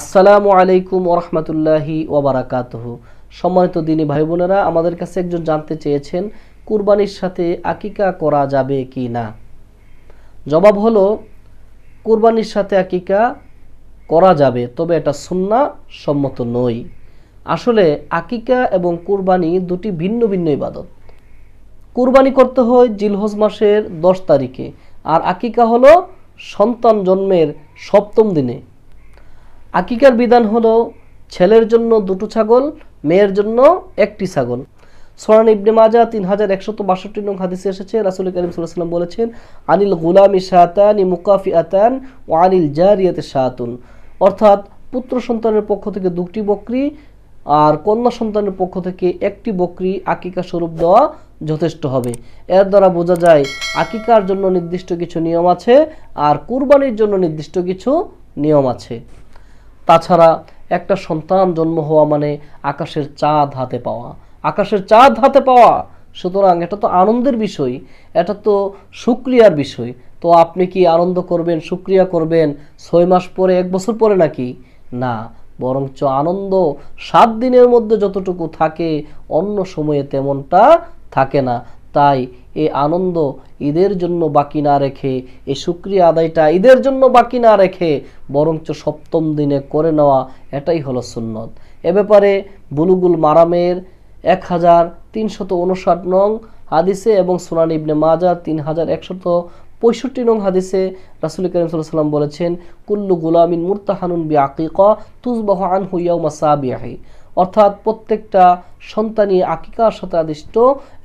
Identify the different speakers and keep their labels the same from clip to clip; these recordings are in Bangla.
Speaker 1: আসসালামু আলাইকুম ওরহমতুল্লাহি ওবরাকাতহ সম্মানিত দিনী ভাই বোনেরা আমাদের কাছে একজন জানতে চেয়েছেন কুরবানির সাথে আকিকা করা যাবে কি না জবাব হলো কুরবানির সাথে আকিকা করা যাবে তবে এটা সুন্না সম্মত নই আসলে আকিকা এবং কুরবানি দুটি ভিন্ন ভিন্ন ইবাদত কুরবানি করতে হয় জিলহজ মাসের দশ তারিখে আর আকিকা হলো সন্তান জন্মের সপ্তম দিনে আকিকার বিধান হলো ছেলের জন্য দুটো ছাগল মেয়ের জন্য একটি ছাগল সোনান ইবনে মাজা তিন হাজার একশত বাষট্টি নং হাদিসে এসেছে রাসুল করিম সাল্লাম বলেছেন আনিল গুলামি শাহতান ই মুকাফি আতান ও আনিল জারিয়াতে শাহাতুন অর্থাৎ পুত্র সন্তানের পক্ষ থেকে দুটি বকরি আর কন্যা সন্তানের পক্ষ থেকে একটি বকরি আকিকা স্বরূপ দেওয়া যথেষ্ট হবে এর দ্বারা বোঝা যায় আকিকার জন্য নির্দিষ্ট কিছু নিয়ম আছে আর কুরবানির জন্য নির্দিষ্ট কিছু নিয়ম আছে তাছাড়া একটা সন্তান জন্ম হওয়া মানে আকাশের চাঁদ হাতে পাওয়া আকাশের চাঁদ হাতে পাওয়া সুতরাং এটা তো আনন্দের বিষয় এটা তো সুক্রিয়ার বিষয় তো আপনি কি আনন্দ করবেন সুক্রিয়া করবেন ছয় মাস পরে এক বছর পরে নাকি না বরঞ্চ আনন্দ সাত দিনের মধ্যে যতটুকু থাকে অন্য সময়ে তেমনটা থাকে না তাই এ আনন্দ ঈদের জন্য বাকি না রেখে এ শুক্রিয়া আদায়টা ঈদের জন্য বাকি না রেখে বরঞ্চ সপ্তম দিনে করে নেওয়া এটাই হলো সুন্নত এ ব্যাপারে বুলুগুল মারামের এক হাজার তিনশত উনষাট নং হাদিসে এবং সোনান ইবনে মাজার তিন হাজার একশত পঁয়ষট্টি নং হাদিসে রাসুল করিম সাল্লাম বলেছেন কুল্লু গুলামিন মুরতাহানুন বি আকিকা তুজবাহ আনহু ইয়াউমা সাবিয়াহি অর্থাৎ প্রত্যেকটা সন্তানই আকিকার সাথে আদিষ্ট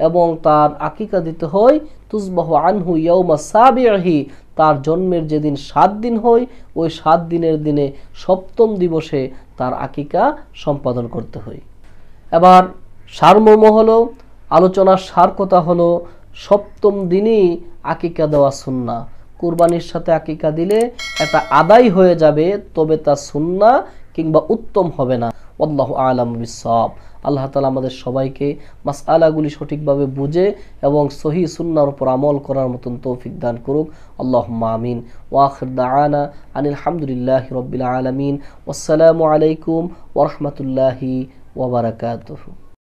Speaker 1: এবং তার আকিকা দিতে হয় তুজবাহ আনহু ইয়ৌমা সাবিহি তার জন্মের যেদিন সাত দিন হয় ওই সাত দিনের দিনে সপ্তম দিবসে তার আকিকা সম্পাদন করতে হয় এবার সারমর্ম হলো আলোচনার সারকতা হলো সপ্তম দিনই আকিকা দেওয়া সুন্না কুরবানির সাথে আকিকা দিলে এটা আদায় হয়ে যাবে তবে তা সুন্না কিংবা উত্তম হবে না আল্লাহ আলম বিসাব আল্লাহ তালা আমাদের সবাইকে মাস আলাগুলি সঠিকভাবে বুঝে এবং সহি সুন্নার উপর আমল করার মতন তৌফিক দান করুক আল্লাহ মামিন ওয়াখর দানা আনিল হামদুলিল্লাহ রবিল আলমিন আসসালামু আলাইকুম ওরহমতুল্লাহি ওবরাকাতহ